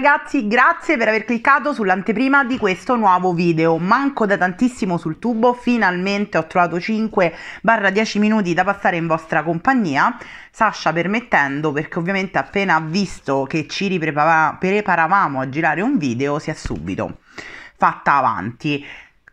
ragazzi, grazie per aver cliccato sull'anteprima di questo nuovo video. Manco da tantissimo sul tubo, finalmente ho trovato 5-10 minuti da passare in vostra compagnia, Sasha permettendo, perché ovviamente appena ha visto che ci ripreparavamo a girare un video, si è subito fatta avanti.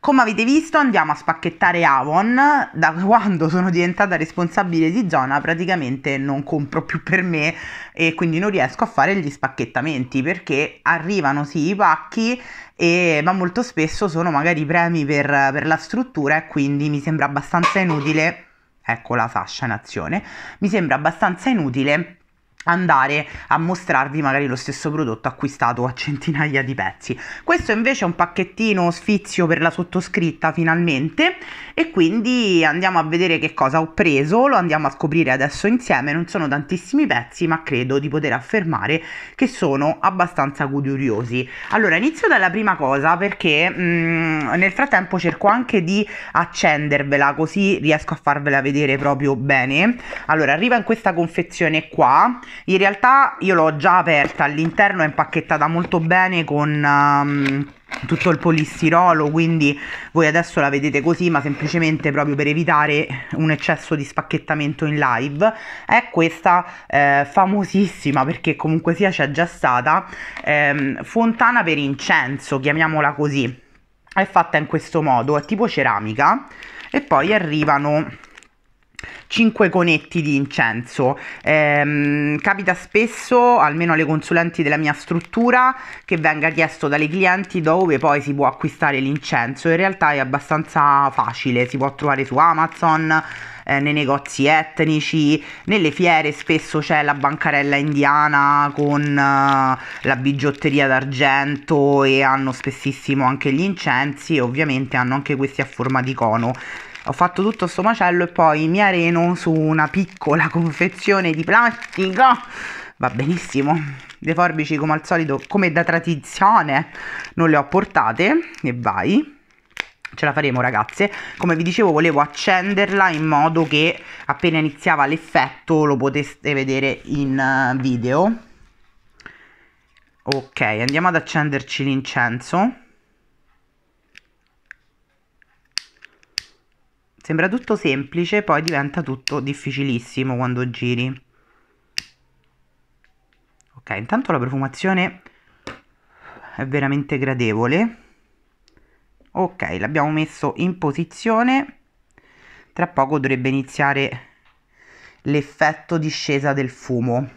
Come avete visto andiamo a spacchettare Avon, da quando sono diventata responsabile di zona praticamente non compro più per me e quindi non riesco a fare gli spacchettamenti perché arrivano sì i pacchi e, ma molto spesso sono magari premi per, per la struttura e quindi mi sembra abbastanza inutile, ecco la fascia in azione, mi sembra abbastanza inutile andare a mostrarvi magari lo stesso prodotto acquistato a centinaia di pezzi. Questo invece è un pacchettino sfizio per la sottoscritta finalmente e quindi andiamo a vedere che cosa ho preso, lo andiamo a scoprire adesso insieme, non sono tantissimi pezzi ma credo di poter affermare che sono abbastanza curiosi. Allora inizio dalla prima cosa perché mh, mm, nel frattempo cerco anche di accendervela così riesco a farvela vedere proprio bene. Allora arriva in questa confezione qua in realtà io l'ho già aperta all'interno è impacchettata molto bene con um, tutto il polistirolo quindi voi adesso la vedete così ma semplicemente proprio per evitare un eccesso di spacchettamento in live è questa eh, famosissima perché comunque sia c'è già stata ehm, fontana per incenso chiamiamola così è fatta in questo modo è tipo ceramica e poi arrivano 5 conetti di incenso. Ehm, capita spesso, almeno alle consulenti della mia struttura, che venga chiesto dalle clienti dove poi si può acquistare l'incenso. In realtà è abbastanza facile, si può trovare su Amazon, eh, nei negozi etnici, nelle fiere spesso c'è la bancarella indiana con eh, la bigiotteria d'argento e hanno spessissimo anche gli incensi e ovviamente hanno anche questi a forma di cono ho fatto tutto sto macello e poi mi areno su una piccola confezione di plastica va benissimo le forbici come al solito come da tradizione non le ho portate e vai ce la faremo ragazze come vi dicevo volevo accenderla in modo che appena iniziava l'effetto lo poteste vedere in eh, video ok andiamo ad accenderci l'incenso Sembra tutto semplice, poi diventa tutto difficilissimo quando giri. Ok, intanto la profumazione è veramente gradevole. Ok, l'abbiamo messo in posizione. Tra poco dovrebbe iniziare l'effetto discesa del fumo.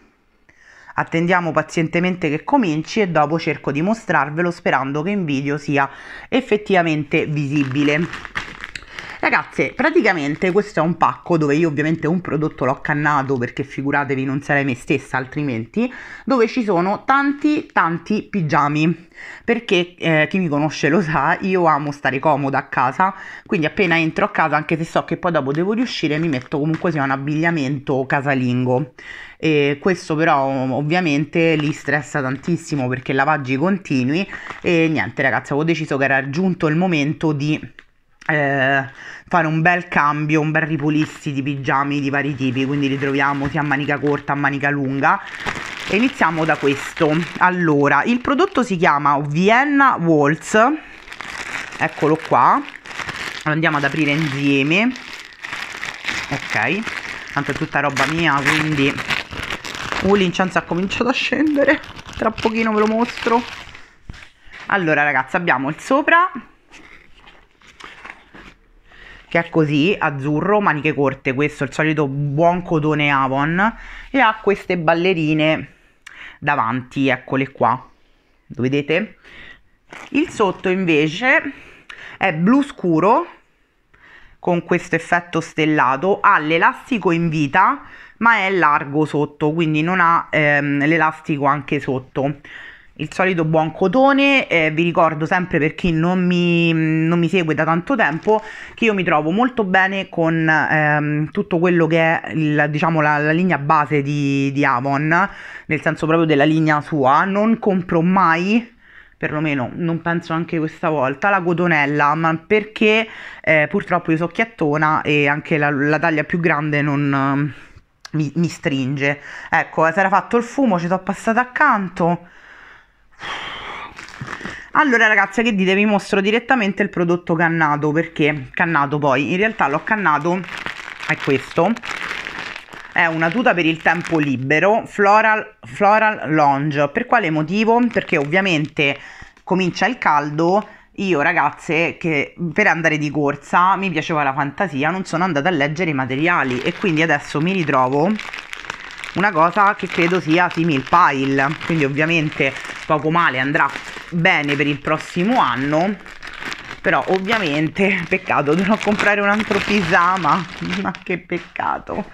Attendiamo pazientemente che cominci e dopo cerco di mostrarvelo sperando che in video sia effettivamente visibile. Ragazze, praticamente questo è un pacco dove io ovviamente un prodotto l'ho cannato perché figuratevi non sarei me stessa altrimenti, dove ci sono tanti tanti pigiami. Perché eh, chi mi conosce lo sa, io amo stare comoda a casa, quindi appena entro a casa, anche se so che poi dopo devo riuscire, mi metto comunque sia un abbigliamento casalingo. E questo però ovviamente li stressa tantissimo perché lavaggi continui e niente ragazzi, avevo deciso che era giunto il momento di eh, fare un bel cambio, un bel ripulisti di pigiami di vari tipi, quindi li troviamo sia a manica corta, a manica lunga. E iniziamo da questo. Allora, il prodotto si chiama Vienna Waltz. Eccolo qua. Lo andiamo ad aprire insieme. Ok. Tanto è tutta roba mia, quindi Uh, l'incenso ha cominciato a scendere. Tra pochino ve lo mostro. Allora, ragazzi, abbiamo il sopra che è così, azzurro, maniche corte, questo è il solito buon codone Avon e ha queste ballerine davanti, eccole qua, lo vedete? Il sotto invece è blu scuro con questo effetto stellato, ha l'elastico in vita ma è largo sotto, quindi non ha ehm, l'elastico anche sotto il solito buon cotone, eh, vi ricordo sempre per chi non mi, non mi, segue da tanto tempo che io mi trovo molto bene con ehm, tutto quello che è il, diciamo, la, la, linea base di, di Avon, nel senso proprio della linea sua, non compro mai perlomeno non penso anche questa volta, la cotonella, ma perché eh, purtroppo io so chiattona e anche la, la taglia più grande non mi, mi, stringe. Ecco, eh, si era fatto il fumo, ci sono passata accanto allora ragazzi che dite vi mostro direttamente il prodotto cannato perché cannato poi in realtà l'ho cannato è questo è una tuta per il tempo libero floral, floral lounge per quale motivo? perché ovviamente comincia il caldo io ragazze che per andare di corsa mi piaceva la fantasia non sono andata a leggere i materiali e quindi adesso mi ritrovo una cosa che credo sia simil pile quindi ovviamente poco male andrà bene per il prossimo anno però ovviamente peccato dovrò comprare un altro pisama ma che peccato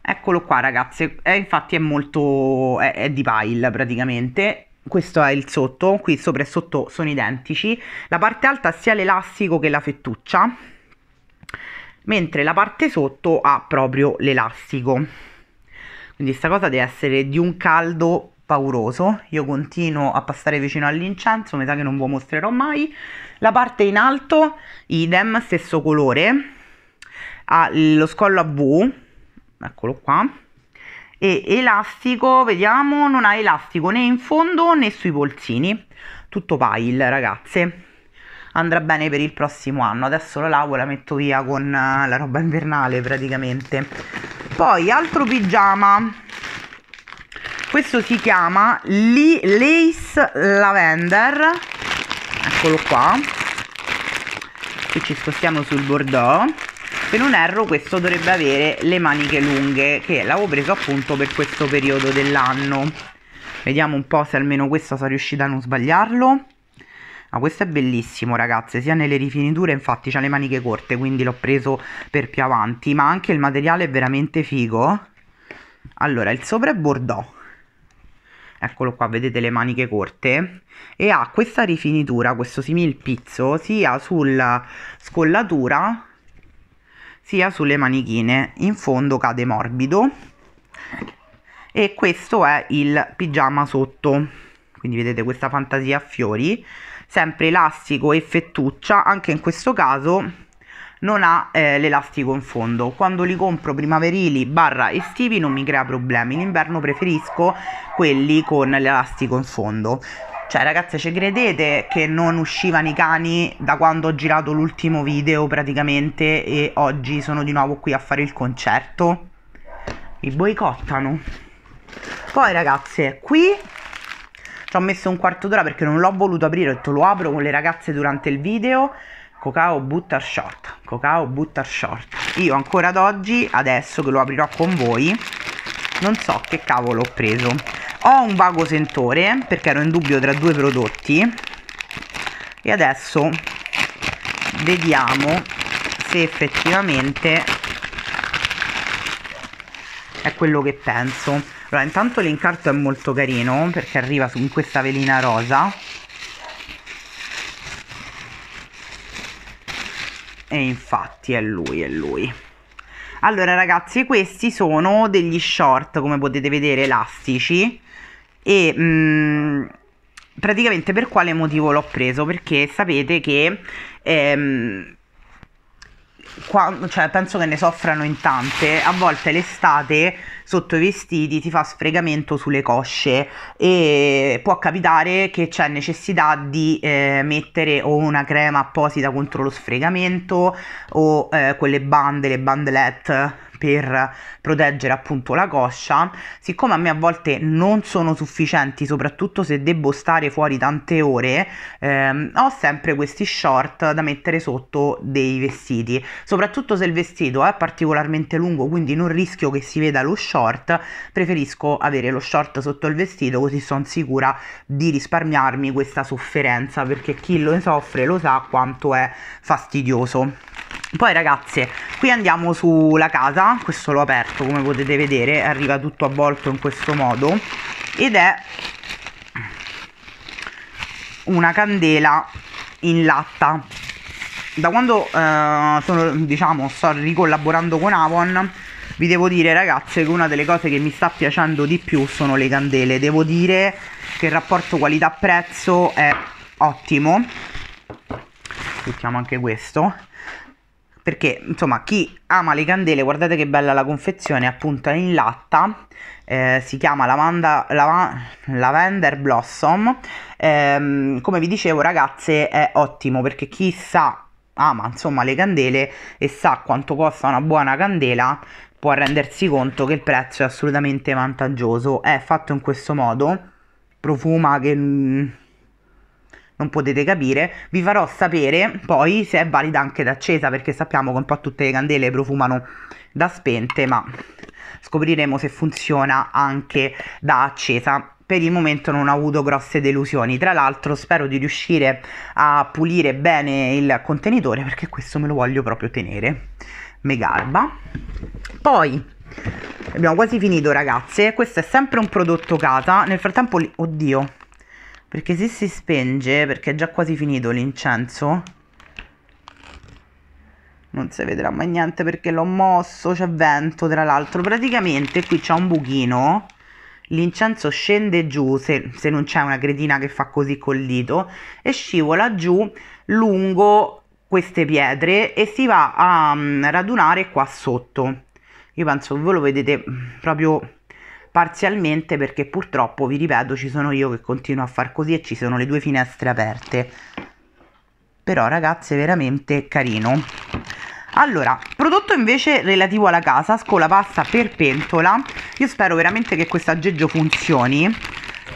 eccolo qua ragazze eh, infatti è molto è, è di pile praticamente questo è il sotto, qui sopra e sotto sono identici, la parte alta sia l'elastico che la fettuccia, mentre la parte sotto ha proprio l'elastico. Quindi sta cosa deve essere di un caldo pauroso. Io continuo a passare vicino all'incenso, mi sa che non lo mostrerò mai. La parte in alto, idem, stesso colore. Ha lo scollo a V, eccolo qua. E elastico, vediamo, non ha elastico né in fondo né sui polsini. Tutto pile, ragazze andrà bene per il prossimo anno. Adesso la lavo e la metto via con eh, la roba invernale praticamente poi altro pigiama questo si chiama Li Lace Lavender eccolo qua qui ci spostiamo sul bordeaux se non erro questo dovrebbe avere le maniche lunghe che l'avevo preso appunto per questo periodo dell'anno vediamo un po' se almeno questo sono riuscita a non sbagliarlo ma ah, questo è bellissimo ragazze, sia nelle rifiniture, infatti ha le maniche corte, quindi l'ho preso per più avanti, ma anche il materiale è veramente figo. Allora, il sopra è bordeaux. Eccolo qua, vedete le maniche corte e ha questa rifinitura, questo simil pizzo, sia sulla scollatura sia sulle manichine. In fondo cade morbido e questo è il pigiama sotto quindi vedete questa fantasia a fiori sempre elastico e fettuccia, anche in questo caso non ha eh, l'elastico in fondo. Quando li compro primaverili barra estivi non mi crea problemi, in inverno preferisco quelli con l'elastico in fondo. Cioè ragazze ci credete che non uscivano i cani da quando ho girato l'ultimo video praticamente e oggi sono di nuovo qui a fare il concerto? Mi boicottano. Poi ragazze, qui ci ho messo un quarto d'ora perché non l'ho voluto aprire, ho detto lo apro con le ragazze durante il video, cocao butter short, cocao butter short. Io ancora ad oggi, adesso che lo aprirò con voi, non so che cavolo ho preso. Ho un vago sentore perché ero in dubbio tra due prodotti e adesso vediamo se effettivamente è quello che penso allora, intanto l'incarto è molto carino perché arriva su, in questa velina rosa. E infatti è lui, è lui. Allora ragazzi, questi sono degli short, come potete vedere, elastici. E... Mh, mm, praticamente per quale motivo l'ho preso? Perché sapete che... Ehm, qua, cioè, penso che ne soffrano in tante. A volte l'estate sotto i vestiti, ti fa sfregamento sulle cosce e può capitare che c'è necessità di eh, mettere o una crema apposita contro lo sfregamento o eh, quelle bande, le bandelette per proteggere appunto la coscia. Siccome a me a volte non sono sufficienti, soprattutto se devo stare fuori tante ore, ehm, ho sempre questi short da mettere sotto dei vestiti, soprattutto se il vestito è particolarmente lungo, quindi non rischio che si veda lo short short, preferisco avere lo short sotto il vestito così sono sicura di risparmiarmi questa sofferenza perché chi lo soffre lo sa quanto è fastidioso. Poi ragazze, qui andiamo sulla casa, questo l'ho aperto come potete vedere, arriva tutto avvolto in questo modo ed è una candela in latta da quando eh, sono, diciamo, sto ricollaborando con Avon vi devo dire ragazze che una delle cose che mi sta piacendo di più sono le candele devo dire che il rapporto qualità prezzo è ottimo mettiamo anche questo perché insomma chi ama le candele guardate che bella la confezione appunto è in latta eh, si chiama Lavanda, Lava, Lavender Blossom eh, come vi dicevo ragazze è ottimo perché chi sa ama insomma le candele e sa quanto costa una buona candela può rendersi conto che il prezzo è assolutamente vantaggioso. È fatto in questo modo, profuma che mm, non potete capire. Vi farò sapere poi se è valida anche da accesa, perché sappiamo che un po' tutte le candele profumano da spente, ma scopriremo se funziona anche da accesa. Per il momento non ho avuto grosse delusioni. Tra l'altro spero di riuscire a pulire bene il contenitore perché questo me lo voglio proprio tenere. Megalba poi abbiamo quasi finito ragazze questo è sempre un prodotto casa nel frattempo oddio perché se si spenge perché è già quasi finito l'incenso non si vedrà mai niente perché l'ho mosso c'è vento tra l'altro praticamente qui c'è un buchino l'incenso scende giù se, se non c'è una cretina che fa così col dito e scivola giù lungo queste pietre e si va a mm, radunare qua sotto io penso che voi lo vedete mm, proprio parzialmente perché purtroppo vi ripeto ci sono io che continuo a far così e ci sono le due finestre aperte però ragazze veramente carino allora, prodotto invece relativo alla casa, scola pasta per pentola. Io spero veramente che questo aggeggio funzioni,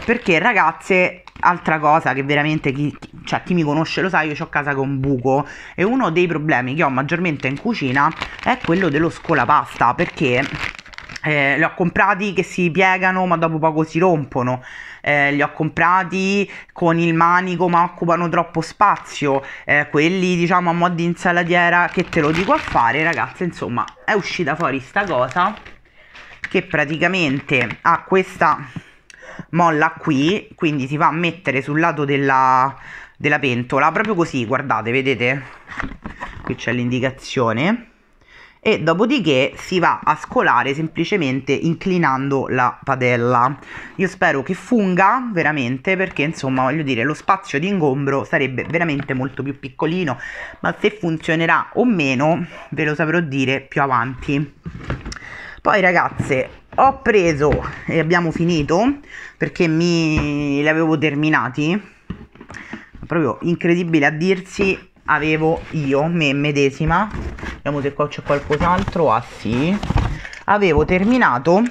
perché ragazze Altra cosa che veramente chi, cioè, chi mi conosce lo sa, io ho casa con buco e uno dei problemi che ho maggiormente in cucina è quello dello scolapasta perché eh, li ho comprati che si piegano ma dopo poco si rompono. Eh, li ho comprati con il manico ma occupano troppo spazio. Eh, quelli diciamo a mo' di insalatiera che te lo dico a fare ragazzi. Insomma è uscita fuori sta cosa che praticamente ha questa molla qui, quindi si va a mettere sul lato della, della pentola, proprio così, guardate, vedete? Qui c'è l'indicazione. E dopodiché si va a scolare semplicemente inclinando la padella. Io spero che funga veramente perché insomma voglio dire lo spazio di ingombro sarebbe veramente molto più piccolino, ma se funzionerà o meno ve lo saprò dire più avanti. Poi ragazze, ho preso e abbiamo finito perché mi li avevo terminati proprio incredibile a dirsi avevo io me medesima vediamo se qua c'è qualcos'altro ah sì avevo terminato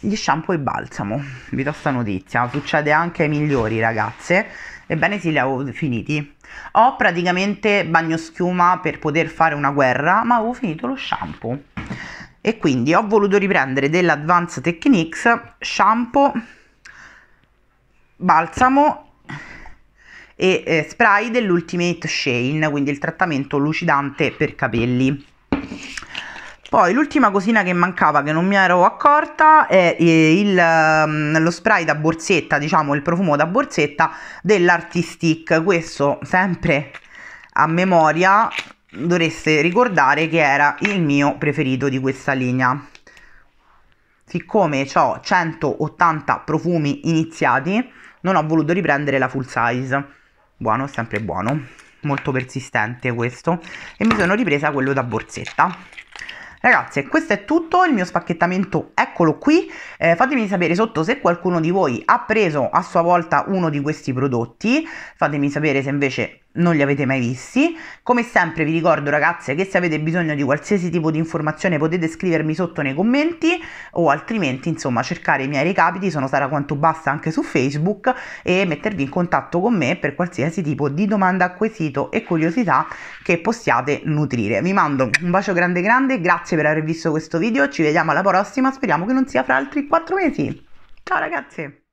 gli shampoo e balsamo vi do sta notizia succede anche ai migliori ragazze ebbene sì li avevo finiti ho praticamente bagno schiuma per poter fare una guerra ma avevo finito lo shampoo e quindi ho voluto riprendere dell'Advanced Techniques shampoo, balsamo e eh, spray dell'Ultimate Shane, quindi il trattamento lucidante per capelli. Poi l'ultima cosina che mancava che non mi ero accorta è eh, il, mm, lo spray da borsetta, diciamo il profumo da borsetta dell'Artistic, questo sempre a memoria dovreste ricordare che era il mio preferito di questa linea. Siccome ho 180 profumi iniziati, non ho voluto riprendere la full size. Buono, sempre buono. Molto persistente questo. E mi sono ripresa quello da borsetta. Ragazzi, questo è tutto, il mio spacchettamento eccolo qui, eh, fatemi sapere sotto se qualcuno di voi ha preso a sua volta uno di questi prodotti, fatemi sapere se invece non li avete mai visti. Come sempre vi ricordo ragazze che se avete bisogno di qualsiasi tipo di informazione potete scrivermi sotto nei commenti o altrimenti insomma cercare i miei recapiti, sono Sara Quanto Basta anche su Facebook e mettervi in contatto con me per qualsiasi tipo di domanda, quesito e curiosità che possiate nutrire. Vi mando un bacio grande grande, grazie per aver visto questo video, ci vediamo alla prossima, speriamo che non sia fra altri 4 mesi. Ciao ragazze!